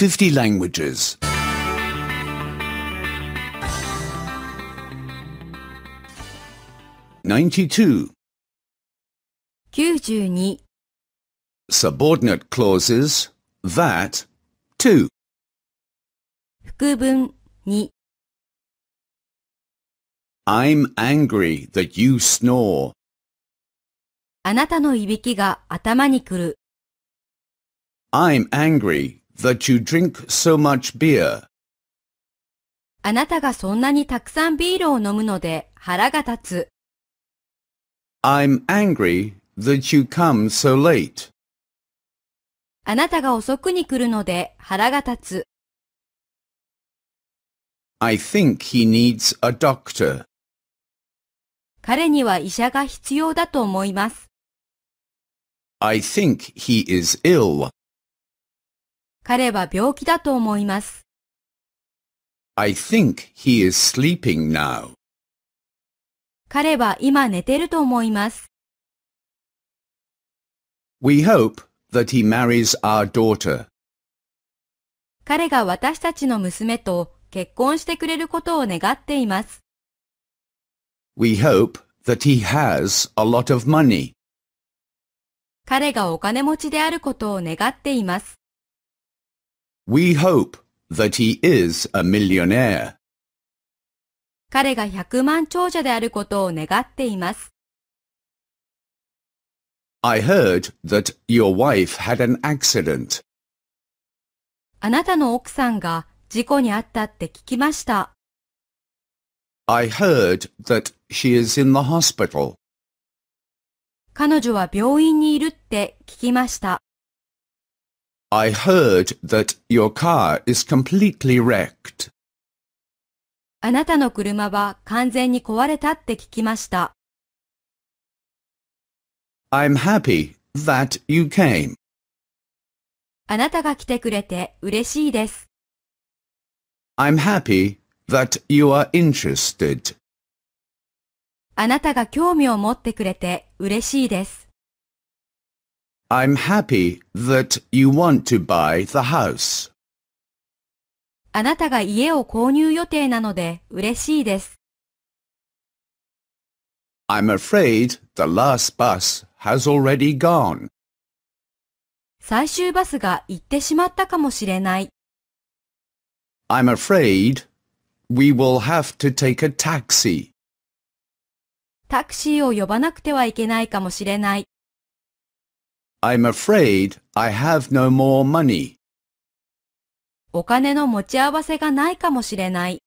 50 languages. Ninety-two. 92 Subordinate clauses that two. i I'm angry that you snore. あなたのいびきが頭にくる。I'm angry that you drink so much beer. あなたがそんなにたくさんビールを飲むので腹が立つ。I'm angry that you come so late. あなたが遅くに来るので腹が立つ。I think he needs a doctor. 彼には医者が必要だと思います。I think he is ill. 彼は病気だと思います。I think he is sleeping now. 彼は今寝てると思います。We hope that he marries our daughter. 彼が私たちの娘と結婚してくれることを願っています。We hope that he has a lot of money. 彼がお金持ちであることを願っています。We hope that he is a millionaire. 彼が100万長者であることを願っています。I heard that your wife had an accident. あなたの奥さんが事故に遭ったって聞きました。I heard that she is in the hospital. 彼女は病院にいるって聞きました。I heard that your car is completely wrecked. あなたの車は完全に壊れたって聞きました。I'm happy that you came. あなたが来てくれて嬉しいです。I'm happy that you are interested. あなたが興味を持ってくれて嬉しいです。I'm happy that you want to buy the house. あなたが家を購入予定なので嬉しいです。I'm afraid the last bus has already gone. 最終バスが行ってしまったかもしれない。I'm afraid we will have to take a taxi. タクシーを呼ばなくてはいけないかもしれない。I'm afraid I have no more money. お金の持ち合わせがないかもしれない。